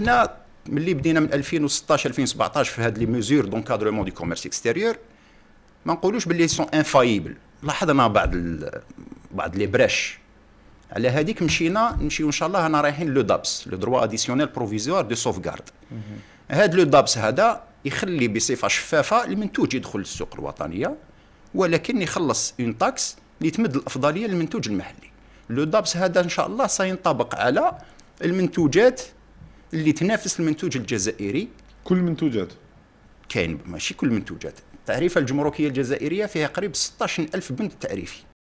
حنا ملي بدينا من 2016 2017 في هاد لي ميزور دونكادرومون دي كوميرس اكستيريور ما نقولوش باللي سون انفايبل لاحظنا بعض بعض لي بريش على هذيك مشينا نمشيو ان شاء الله انا رايحين لو دابس لو دروا اديسيونيل بروفيزوار دو سوفغارد هاد لو دابس هذا يخلي بصفه شفافه المنتوج يدخل للسوق الوطنيه ولكن يخلص اون تاكس اللي تمد الافضليه للمنتوج المحلي لو دابس هذا ان شاء الله سينطبق على المنتوجات اللي تنافس المنتوج الجزائري كل المنتوجات كاين ماشي كل المنتوجات التعريفه الجمركيه الجزائريه فيها قريب 16 ألف بند تعريفي